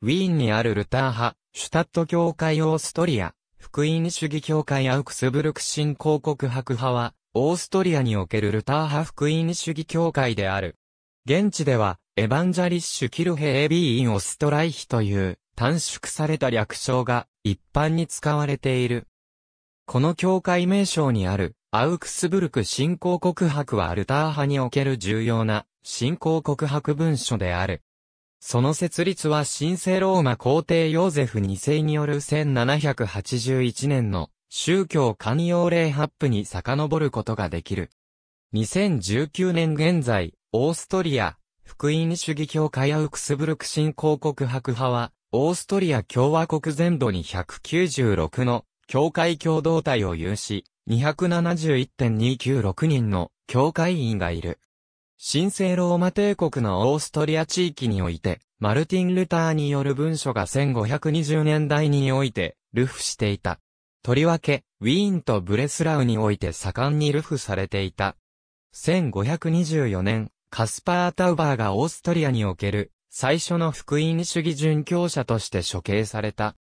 ウィーンにあるルター派、シュタット教会オーストリア、福音主義教会アウクスブルク新興国白派は、オーストリアにおけるルター派福音主義教会である。現地では、エヴァンジャリッシュ・キルヘ・エビー・イン・オストライヒという短縮された略称が一般に使われている。この教会名称にあるアウクスブルク新興告白はルター派における重要な新興告白文書である。その設立は神聖ローマ皇帝ヨーゼフ2世による1781年の宗教寛容令発布に遡ることができる。2019年現在、オーストリア、福音主義教会アウクスブルク新興国白派は、オーストリア共和国全土に196の教会共同体を有し、271.296人の教会員がいる。神聖ローマ帝国のオーストリア地域において、マルティン・ルターによる文書が1520年代において、ルフしていた。とりわけ、ウィーンとブレスラウにおいて盛んにルフされていた。1524年、カスパー・タウバーがオーストリアにおける、最初の福音主義殉教者として処刑された。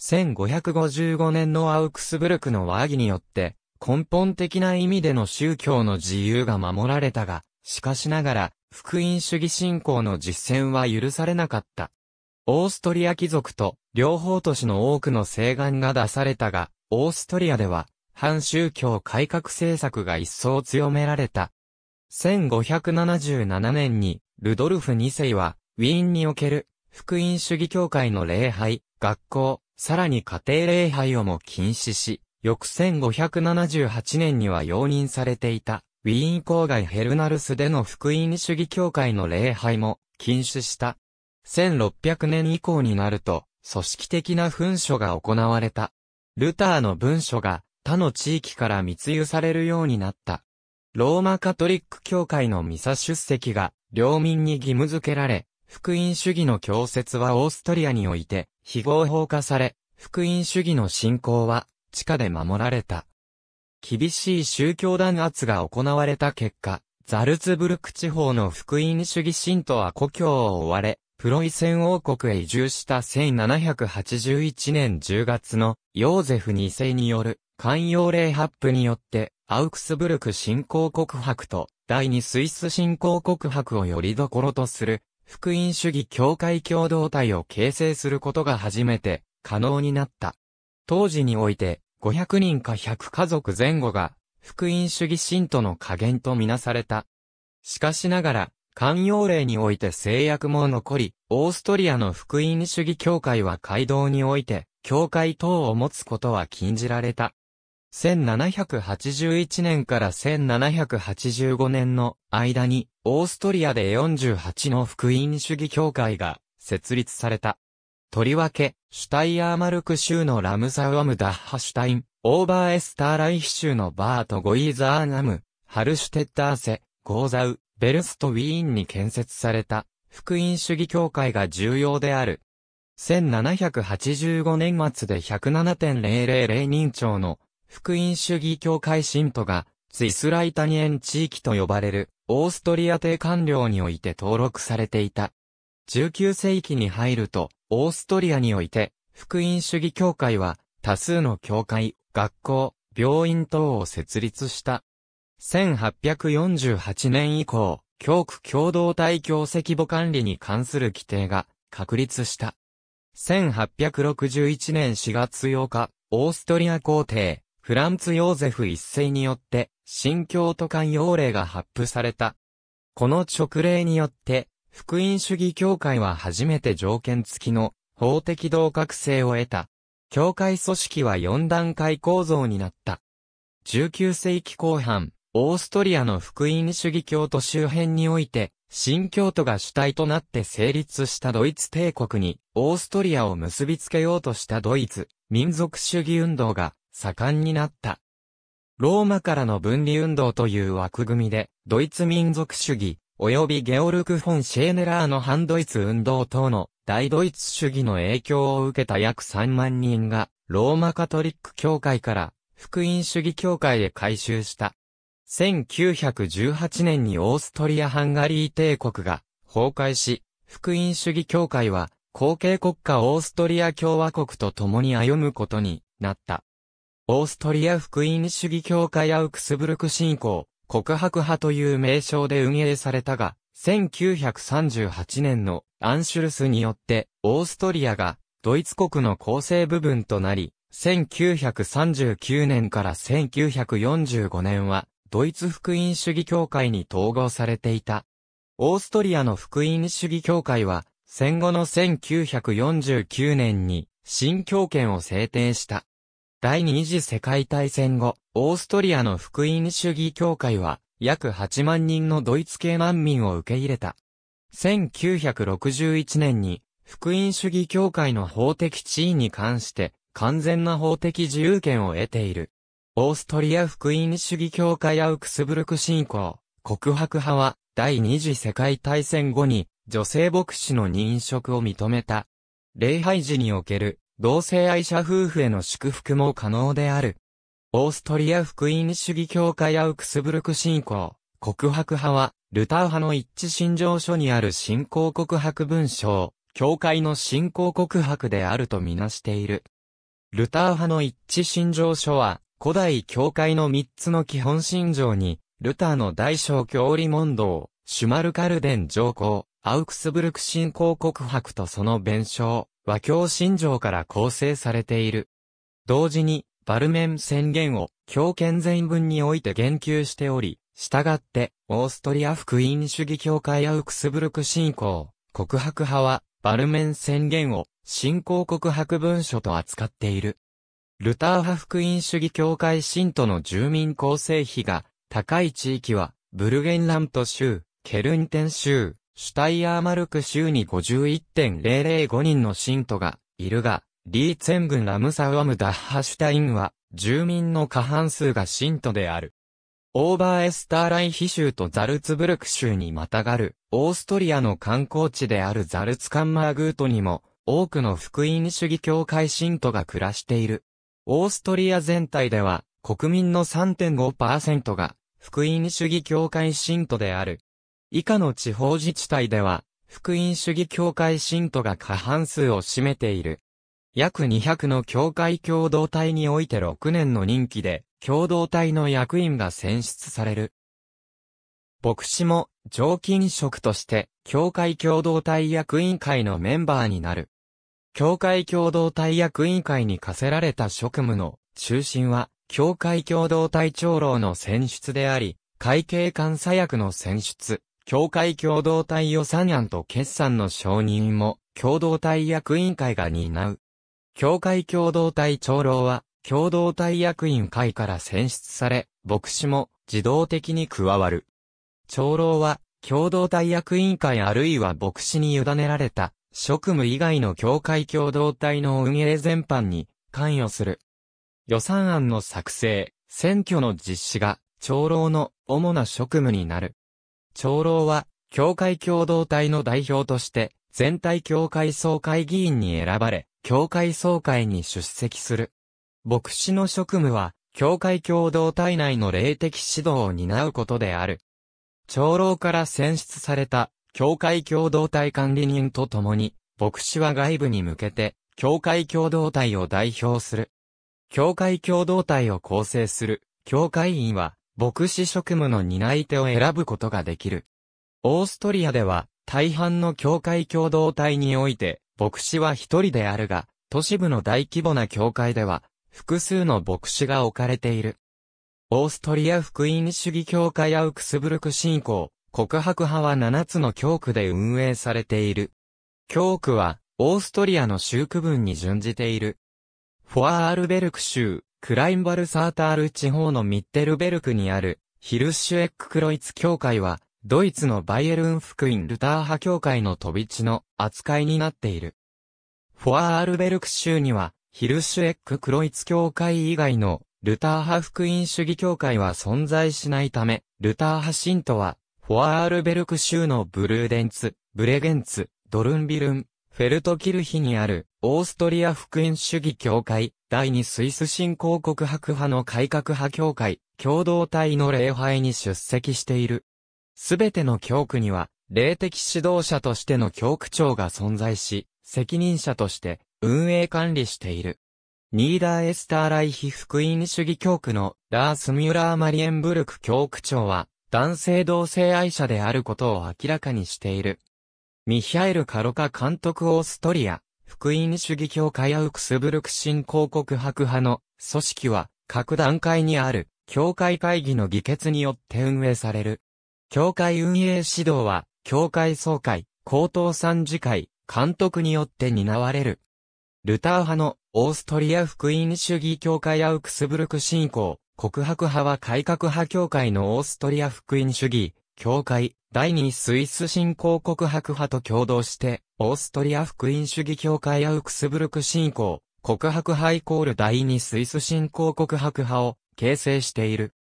1555年のアウクスブルクの和議によって、根本的な意味での宗教の自由が守られたが、しかしながら、福音主義信仰の実践は許されなかった。オーストリア貴族と両方都市の多くの請願が出されたが、オーストリアでは、反宗教改革政策が一層強められた。1577年に、ルドルフ2世は、ウィーンにおける、福音主義教会の礼拝、学校、さらに家庭礼拝をも禁止し、翌1578年には容認されていた。ウィーン郊外ヘルナルスでの福音主義教会の礼拝も禁止した。1600年以降になると、組織的な紛書が行われた。ルターの文書が他の地域から密輸されるようになった。ローマカトリック教会のミサ出席が領民に義務付けられ、福音主義の教説はオーストリアにおいて非合法化され、福音主義の信仰は地下で守られた。厳しい宗教弾圧が行われた結果、ザルツブルク地方の福音主義信徒は故郷を追われ、プロイセン王国へ移住した1781年10月のヨーゼフ2世による寛容令発布によってアウクスブルク信仰告白と第二スイス信仰告白をよりどころとする福音主義教会共同体を形成することが初めて可能になった。当時において500人か100家族前後が、福音主義信徒の加減とみなされた。しかしながら、寛容令において制約も残り、オーストリアの福音主義協会は街道において、教会等を持つことは禁じられた。1781年から1785年の間に、オーストリアで48の福音主義協会が設立された。とりわけ、シュタイアーマルク州のラムザウアムダッハシュタイン、オーバーエスターライヒ州のバートゴイザーナム、ハルシュテッダーセ、ゴーザウ、ベルストウィーンに建設された、福音主義協会が重要である。1785年末で107.000人長の福音主義教会信徒がツイスライタニエン地域と呼ばれるオーストリア帝官僚において登録されていた。19世紀に入るとオーストリアにおいて、福音主義教会は、多数の教会、学校、病院等を設立した。1848年以降、教区共同体教籍母管理に関する規定が確立した。1861年4月8日、オーストリア皇帝、フランツ・ヨーゼフ一世によって、新教徒管要令が発布された。この勅令によって、福音主義教会は初めて条件付きの法的同格性を得た。教会組織は4段階構造になった。19世紀後半、オーストリアの福音主義教徒周辺において、新教徒が主体となって成立したドイツ帝国に、オーストリアを結びつけようとしたドイツ、民族主義運動が盛んになった。ローマからの分離運動という枠組みで、ドイツ民族主義、及びゲオルク・フォン・シェーネラーの反ドイツ運動等の大ドイツ主義の影響を受けた約3万人が、ローマカトリック教会から福音主義教会へ改修した。1918年にオーストリア・ハンガリー帝国が崩壊し、福音主義教会は後継国家オーストリア共和国と共に歩むことになった。オーストリア福音主義教会アウクスブルク信仰、告白派という名称で運営されたが、1938年のアンシュルスによってオーストリアがドイツ国の構成部分となり、1939年から1945年はドイツ福音主義協会に統合されていた。オーストリアの福音主義協会は戦後の1949年に新教権を制定した。第二次世界大戦後、オーストリアの福音主義協会は、約8万人のドイツ系難民を受け入れた。1961年に、福音主義協会の法的地位に関して、完全な法的自由権を得ている。オーストリア福音主義協会アウクスブルク信仰、告白派は、第二次世界大戦後に、女性牧師の認職を認めた。礼拝時における、同性愛者夫婦への祝福も可能である。オーストリア福音主義協会アウクスブルク信仰、告白派は、ルター派の一致信条書にある信仰告白文章、教会の信仰告白であるとみなしている。ルター派の一致信条書は、古代教会の三つの基本信条に、ルターの大小教理問答、シュマルカルデン上皇、アウクスブルク信仰告白とその弁償、和教信条から構成されている。同時に、バルメン宣言を教権全文において言及しており、従って、オーストリア福音主義教会アウクスブルク信仰、告白派は、バルメン宣言を信仰告白文書と扱っている。ルター派福音主義教会信徒の住民構成比が高い地域は、ブルゲンラント州、ケルンテン州、シュタイヤーマルク州に51.005人の信徒がいるが、リーツェン軍ラムサウアムダッハシュタインは、住民の過半数が信徒である。オーバーエスターライヒ州とザルツブルク州にまたがる、オーストリアの観光地であるザルツカンマーグートにも、多くの福音主義教会信徒が暮らしている。オーストリア全体では、国民の3.5%が、福音主義教会信徒である。以下の地方自治体では、福音主義教会信徒が過半数を占めている。約200の教会共同体において6年の任期で、共同体の役員が選出される。牧師も、常勤職として、教会共同体役員会のメンバーになる。教会共同体役員会に課せられた職務の中心は、教会共同体長老の選出であり、会計監査役の選出、協会共同体予算案と決算の承認も、共同体役員会が担う。協会共同体長老は、共同体役員会から選出され、牧師も自動的に加わる。長老は、共同体役員会あるいは牧師に委ねられた、職務以外の協会共同体の運営全般に関与する。予算案の作成、選挙の実施が、長老の主な職務になる。長老は、教会共同体の代表として、全体教会総会議員に選ばれ、教会総会に出席する。牧師の職務は、教会共同体内の霊的指導を担うことである。長老から選出された、教会共同体管理人と共に、牧師は外部に向けて、教会共同体を代表する。教会共同体を構成する、教会員は、牧師職務の担い手を選ぶことができる。オーストリアでは、大半の教会共同体において、牧師は一人であるが、都市部の大規模な教会では、複数の牧師が置かれている。オーストリア福音主義教会アウクスブルク信仰、告白派は7つの教区で運営されている。教区は、オーストリアの州区分に準じている。フォアールベルク州、クラインバルサータール地方のミッテルベルクにある、ヒルシュエック・クロイツ教会は、ドイツのバイエルン福音ルター派教会の飛び地の扱いになっている。フォアールベルク州には、ヒルシュエック・クロイツ教会以外の、ルター派福音主義教会は存在しないため、ルター派信徒は、フォアールベルク州のブルーデンツ、ブレゲンツ、ドルンビルン、フェルトキルヒにある、オーストリア福音主義教会、第二スイス新興国白派の改革派協会、共同体の礼拝に出席している。すべての教区には、霊的指導者としての教区長が存在し、責任者として運営管理している。ニーダーエスターライヒ福音主義教区のラース・ミュラー・マリエンブルク教区長は、男性同性愛者であることを明らかにしている。ミヒャエル・カロカ監督オーストリア、福音主義教会アウクスブルク新興国白派の組織は各段階にある教会会議の議決によって運営される。教会運営指導は教会総会、高等参事会、監督によって担われる。ルター派のオーストリア福音主義教会アウクスブルク信仰、告白派は改革派教会のオーストリア福音主義、教会、第二スイス新興国白派と共同して、オーストリア福音主義協会アウクスブルク信仰、国白派イコール第二スイス新興国白派を形成している。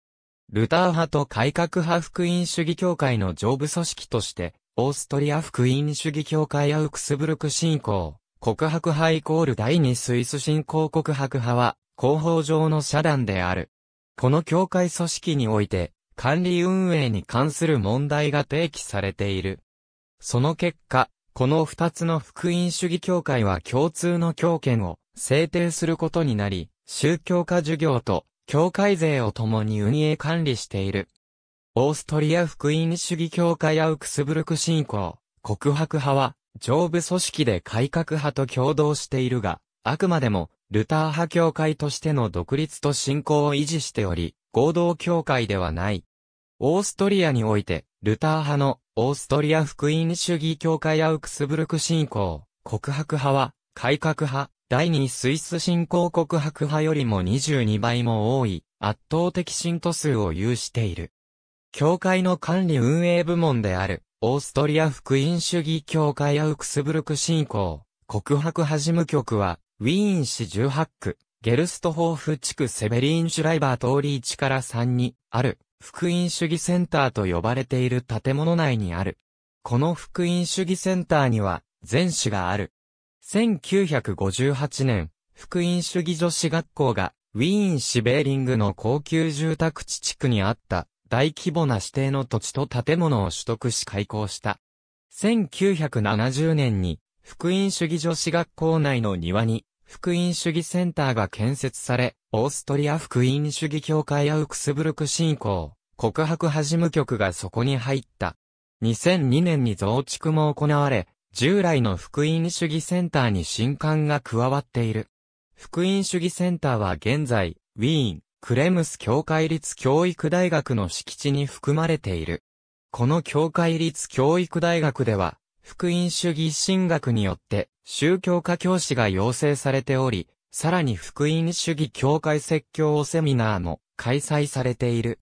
ルター派と改革派福音主義協会の上部組織として、オーストリア福音主義協会アウクスブルク信仰、国白派イコール第二スイス新興国白派は、広報上の社団である。この協会組織において、管理運営に関する問題が提起されている。その結果、この二つの福音主義教会は共通の教権を制定することになり、宗教家授業と教会税を共に運営管理している。オーストリア福音主義教会アウクスブルク信仰、告白派は、上部組織で改革派と共同しているが、あくまでも、ルター派教会としての独立と信仰を維持しており、合同教会ではない。オーストリアにおいて、ルター派のオーストリア福音主義教会アウクスブルク信仰、告白派は、改革派、第二スイス信仰告白派よりも22倍も多い、圧倒的信徒数を有している。教会の管理運営部門である、オーストリア福音主義教会アウクスブルク信仰、告白派事務局は、ウィーン市18区、ゲルストホーフ地区セベリーンシュライバー通り1から3に、ある、福音主義センターと呼ばれている建物内にある。この福音主義センターには、全種がある。1958年、福音主義女子学校が、ウィーン・シベーリングの高級住宅地地区にあった、大規模な指定の土地と建物を取得し開校した。1970年に、福音主義女子学校内の庭に、福音主義センターが建設され、オーストリア福音主義協会アウクスブルク信仰、告白はじむ局がそこに入った。2002年に増築も行われ、従来の福音主義センターに新刊が加わっている。福音主義センターは現在、ウィーン、クレムス教会立教育大学の敷地に含まれている。この教会立教育大学では、福音主義進学によって宗教家教師が養成されており、さらに福音主義教会説教セミナーも開催されている。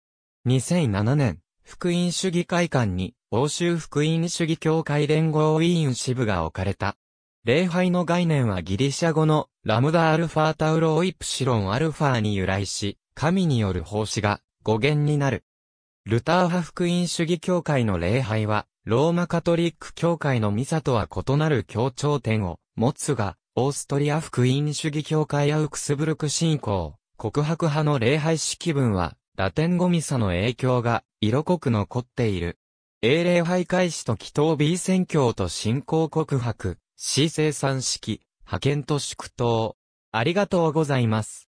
2007年、福音主義会館に欧州福音主義教会連合委員支部が置かれた。礼拝の概念はギリシャ語のラムダアルファタウロイプシロンアルファに由来し、神による奉仕が語源になる。ルター派福音主義教会の礼拝は、ローマカトリック教会のミサとは異なる協調点を持つが、オーストリア福音主義教会アウクスブルク信仰、告白派の礼拝式文は、ラテン語ミサの影響が色濃く残っている。英礼拝開始と祈祷 B 宣教と信仰告白、C 生産式、派遣と祝祷。ありがとうございます。